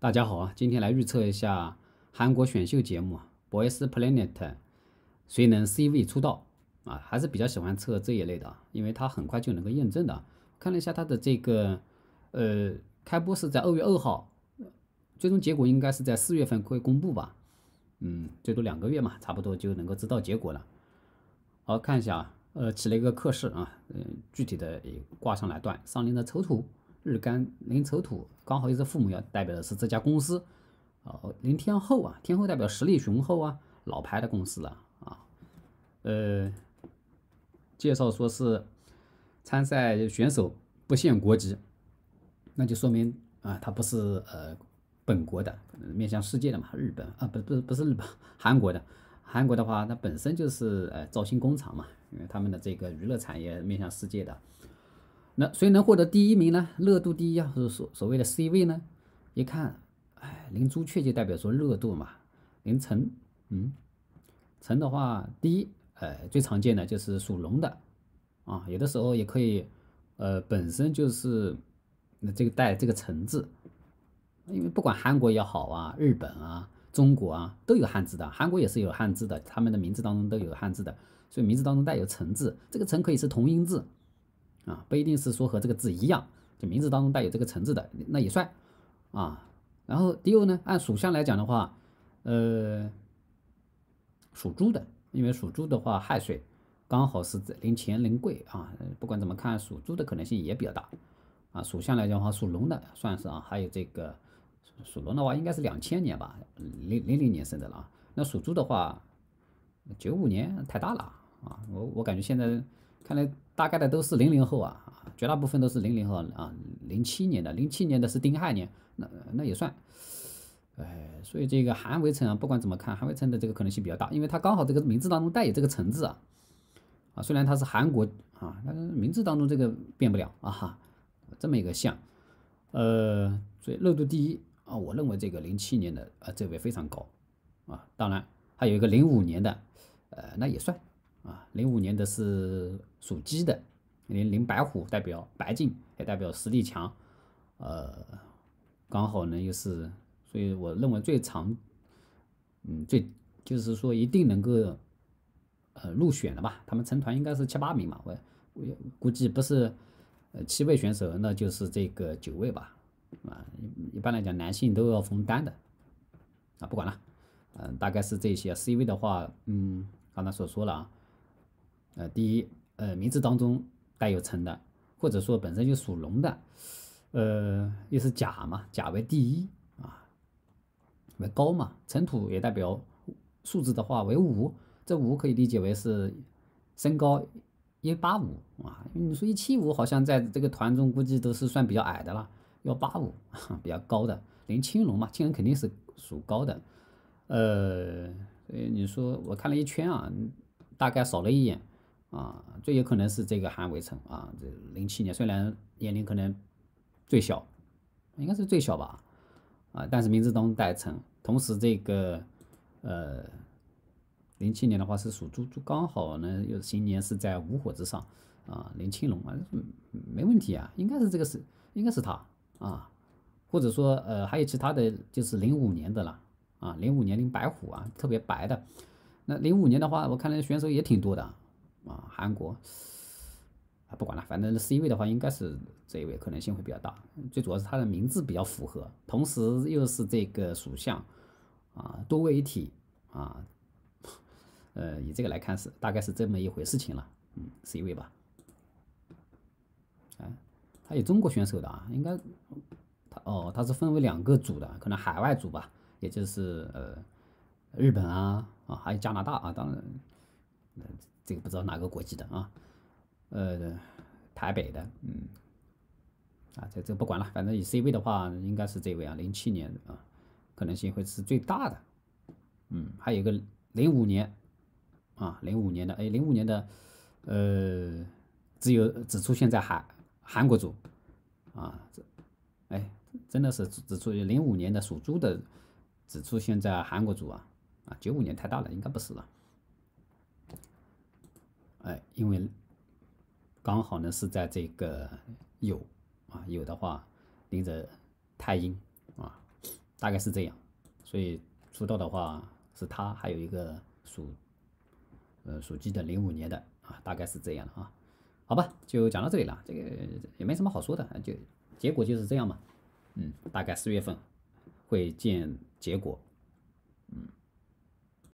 大家好啊，今天来预测一下韩国选秀节目《boys planet》谁能 C 位出道啊？还是比较喜欢测这一类的，因为它很快就能够验证的。看了一下它的这个，呃，开播是在二月二号，最终结果应该是在四月份会公布吧？嗯，最多两个月嘛，差不多就能够知道结果了。好，看一下啊，呃，起了一个课室啊，嗯，具体的也挂上来断，上林的抽图。日干临丑土，刚好又是父母要代表的是这家公司，哦，临天后啊，天后代表实力雄厚啊，老牌的公司了啊，呃，介绍说是参赛选手不限国籍，那就说明啊，他不是呃本国的，面向世界的嘛，日本啊，不不不是日本，韩国的，韩国的话，它本身就是呃造星工厂嘛，因为他们的这个娱乐产业面向世界的。那谁能获得第一名呢？热度第一啊，是所所谓的 C 位呢？一看，哎，林朱雀就代表说热度嘛。林晨，嗯，晨的话，第一，呃，最常见的就是属龙的啊，有的时候也可以，呃，本身就是，那这个带这个晨字，因为不管韩国也好啊，日本啊，中国啊，都有汉字的，韩国也是有汉字的，他们的名字当中都有汉字的，所以名字当中带有晨字，这个晨可以是同音字。啊，不一定是说和这个字一样，就名字当中带有这个“橙”字的那也算，啊。然后第六呢，按属相来讲的话，呃，属猪的，因为属猪的话亥水刚好是临乾临贵啊，不管怎么看属猪的可能性也比较大，啊。属相来讲的话，属龙的算是啊，还有这个属龙的话应该是两千年吧，零零零年生的了啊。那属猪的话，九五年太大了啊，我我感觉现在。看来大概的都是零零后啊，绝大部分都是零零后啊，零七年的，零七年的，是丁亥年，那那也算，哎，所以这个韩维城啊，不管怎么看，韩维城的这个可能性比较大，因为他刚好这个名字当中带有这个“城”字啊，啊，虽然他是韩国啊，但是名字当中这个变不了啊，哈，这么一个像，呃，所以热度第一啊，我认为这个零七年的啊，这位非常高啊，当然还有一个零五年的，呃，那也算。啊，零五年的是属鸡的，零零白虎代表白净，也代表实力强，呃，刚好呢又是，所以我认为最长，嗯，最就是说一定能够，呃，入选了吧。他们成团应该是七八名嘛，我我估计不是呃，七位选手，那就是这个九位吧，啊，一般来讲男性都要分单的，啊，不管了，嗯，大概是这些 C 位的话，嗯，刚才所说了啊。呃，第一，呃，名字当中带有“成”的，或者说本身就属龙的，呃，又是甲嘛，甲为第一啊，为高嘛，辰土也代表数字的话为五，这五可以理解为是身高一八五啊，因为你说一七五好像在这个团中估计都是算比较矮的了，幺八五比较高的，连青龙嘛，青龙肯定是属高的，呃，你说我看了一圈啊，大概扫了一眼。啊，最有可能是这个韩维成啊，这零七年虽然年龄可能最小，应该是最小吧？啊，但是明志东带成，同时这个呃零七年的话是属猪，猪刚好呢又新年是在午火之上啊，林青龙啊没问题啊，应该是这个是应该是他啊，或者说呃还有其他的就是零五年的了啊，零五年零白虎啊特别白的，那零五年的话我看来选手也挺多的。啊，韩国，啊，不管了，反正 C 位的话，应该是这一位可能性会比较大。最主要是他的名字比较符合，同时又是这个属相，啊，多为一体，啊，呃，以这个来看是大概是这么一回事情了，嗯，c 位吧？哎，他有中国选手的啊，应该他哦，他是分为两个组的，可能海外组吧，也就是呃，日本啊啊，还有加拿大啊，当然。这个不知道哪个国际的啊，呃，台北的，嗯，啊，这这不管了，反正以 C 位的话，应该是这位啊，零七年的啊，可能性会是最大的，嗯，还有一个零五年，啊，零五年的，哎，零五年的，呃，只有只出现在韩韩国组，啊，这，哎，真的是只出零五年的属猪的，只出现在韩国组啊，啊，九五年太大了，应该不是了。哎，因为刚好呢是在这个酉啊酉的话临着太阴啊，大概是这样，所以出道的话是他，还有一个属呃属鸡的零五年的啊，大概是这样啊，好吧，就讲到这里了，这个也没什么好说的，就结果就是这样嘛，嗯，大概四月份会见结果，嗯。